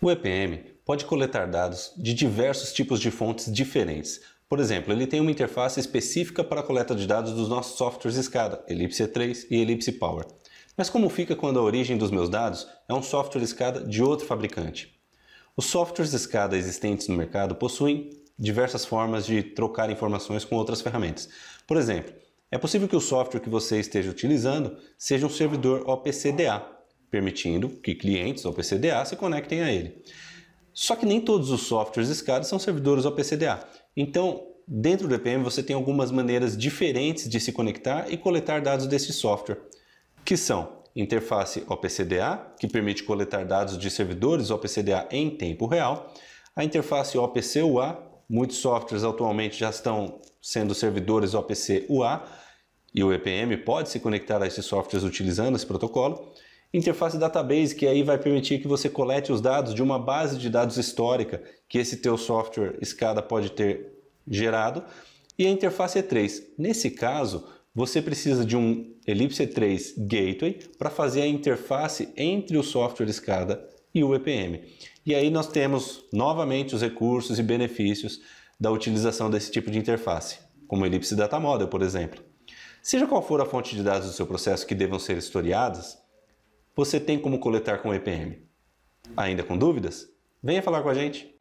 O EPM pode coletar dados de diversos tipos de fontes diferentes. Por exemplo, ele tem uma interface específica para a coleta de dados dos nossos softwares SCADA, elipse E3 e Elipse Power. Mas como fica quando a origem dos meus dados é um software SCADA de outro fabricante? Os softwares SCADA existentes no mercado possuem diversas formas de trocar informações com outras ferramentas. Por exemplo, é possível que o software que você esteja utilizando seja um servidor OPCDA, permitindo que clientes OPCDA se conectem a ele. Só que nem todos os softwares SCADA são servidores OPCDA. Então, dentro do EPM você tem algumas maneiras diferentes de se conectar e coletar dados desse software, que são interface OPCDA, que permite coletar dados de servidores OPCDA em tempo real, a interface OPC-UA, muitos softwares atualmente já estão sendo servidores OPC-UA, e o EPM pode se conectar a esses softwares utilizando esse protocolo, Interface Database, que aí vai permitir que você colete os dados de uma base de dados histórica que esse teu software SCADA pode ter gerado. E a interface E3. Nesse caso, você precisa de um Ellipse E3 Gateway para fazer a interface entre o software SCADA e o EPM. E aí nós temos novamente os recursos e benefícios da utilização desse tipo de interface, como o Ellipse Data Model, por exemplo. Seja qual for a fonte de dados do seu processo que devam ser historiadas, você tem como coletar com EPM? Ainda com dúvidas? Venha falar com a gente.